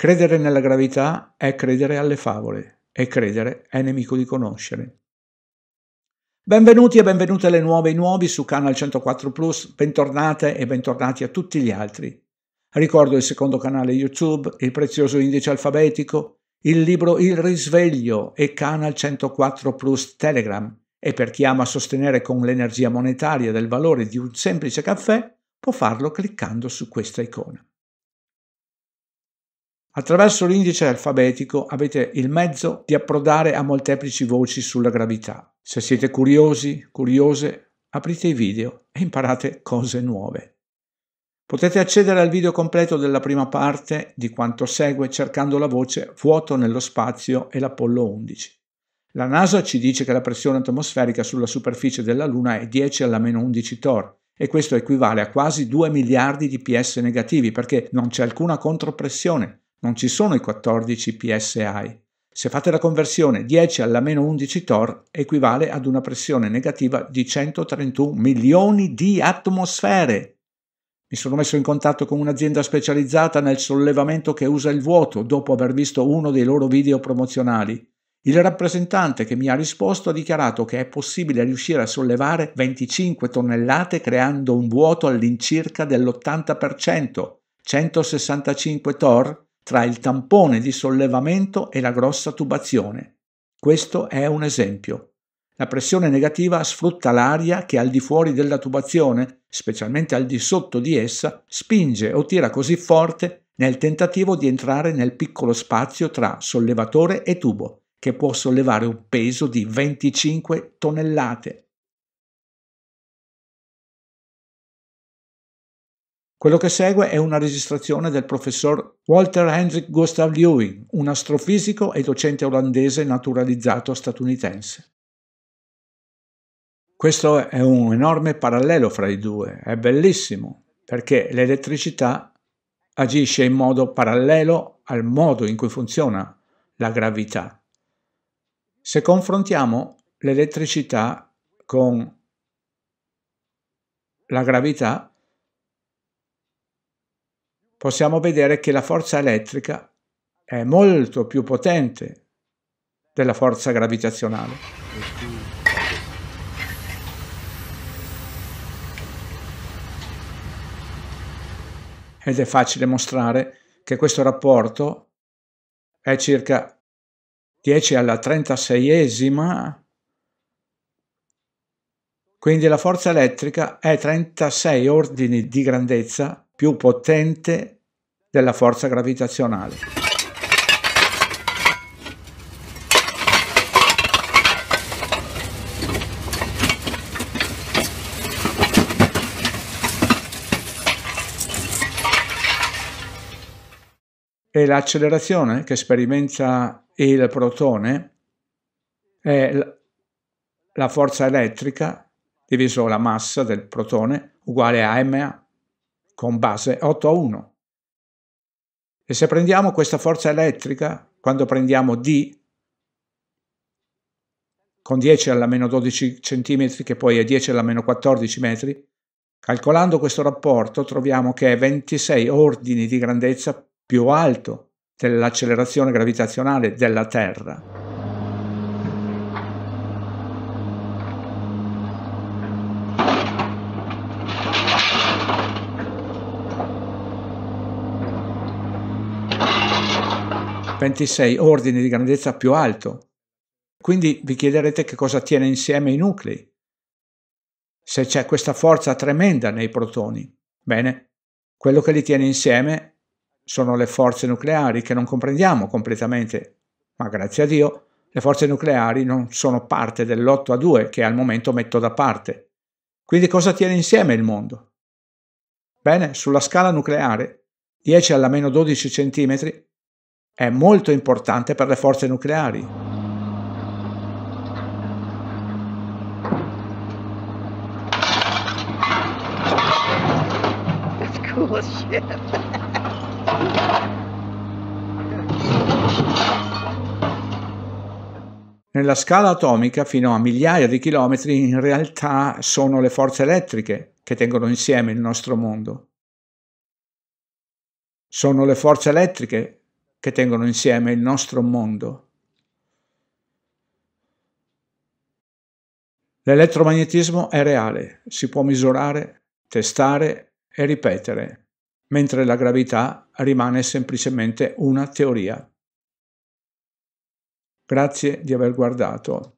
Credere nella gravità è credere alle favole e credere è nemico di conoscere. Benvenuti e benvenute alle nuove e nuovi su Canal 104 Plus, bentornate e bentornati a tutti gli altri. Ricordo il secondo canale YouTube, il prezioso indice alfabetico, il libro Il risveglio e Canal 104 Plus Telegram e per chi ama sostenere con l'energia monetaria del valore di un semplice caffè può farlo cliccando su questa icona. Attraverso l'indice alfabetico avete il mezzo di approdare a molteplici voci sulla gravità. Se siete curiosi, curiose, aprite i video e imparate cose nuove. Potete accedere al video completo della prima parte di quanto segue cercando la voce Vuoto nello spazio e l'Apollo 11. La NASA ci dice che la pressione atmosferica sulla superficie della Luna è 10 alla meno 11 tor e questo equivale a quasi 2 miliardi di PS negativi perché non c'è alcuna contropressione, non ci sono i 14 psi. Se fate la conversione 10 alla meno 11 tor equivale ad una pressione negativa di 131 milioni di atmosfere. Mi sono messo in contatto con un'azienda specializzata nel sollevamento che usa il vuoto dopo aver visto uno dei loro video promozionali. Il rappresentante che mi ha risposto ha dichiarato che è possibile riuscire a sollevare 25 tonnellate creando un vuoto all'incirca dell'80%, 165 tor, tra il tampone di sollevamento e la grossa tubazione. Questo è un esempio. La pressione negativa sfrutta l'aria che al di fuori della tubazione, specialmente al di sotto di essa, spinge o tira così forte nel tentativo di entrare nel piccolo spazio tra sollevatore e tubo, che può sollevare un peso di 25 tonnellate. Quello che segue è una registrazione del professor Walter Hendrik Gustav Lewin, un astrofisico e docente olandese naturalizzato statunitense. Questo è un enorme parallelo fra i due, è bellissimo, perché l'elettricità agisce in modo parallelo al modo in cui funziona la gravità. Se confrontiamo l'elettricità con la gravità, possiamo vedere che la forza elettrica è molto più potente della forza gravitazionale. Ed è facile mostrare che questo rapporto è circa 10 alla 36esima, quindi la forza elettrica è 36 ordini di grandezza più potente della forza gravitazionale. E l'accelerazione che sperimenta il protone è la forza elettrica diviso la massa del protone uguale a ma con base 8 a 1. E se prendiamo questa forza elettrica, quando prendiamo D, con 10 alla meno 12 cm, che poi è 10 alla meno 14 metri, calcolando questo rapporto troviamo che è 26 ordini di grandezza più alto dell'accelerazione gravitazionale della Terra. 26 ordini di grandezza più alto. Quindi vi chiederete che cosa tiene insieme i nuclei, se c'è questa forza tremenda nei protoni. Bene, quello che li tiene insieme sono le forze nucleari che non comprendiamo completamente, ma grazie a Dio le forze nucleari non sono parte dell'8 a 2 che al momento metto da parte. Quindi cosa tiene insieme il mondo? Bene, sulla scala nucleare, 10 alla meno 12 centimetri, è molto importante per le forze nucleari. Nella scala atomica, fino a migliaia di chilometri, in realtà sono le forze elettriche che tengono insieme il nostro mondo. Sono le forze elettriche che tengono insieme il nostro mondo. L'elettromagnetismo è reale, si può misurare, testare e ripetere, mentre la gravità rimane semplicemente una teoria. Grazie di aver guardato.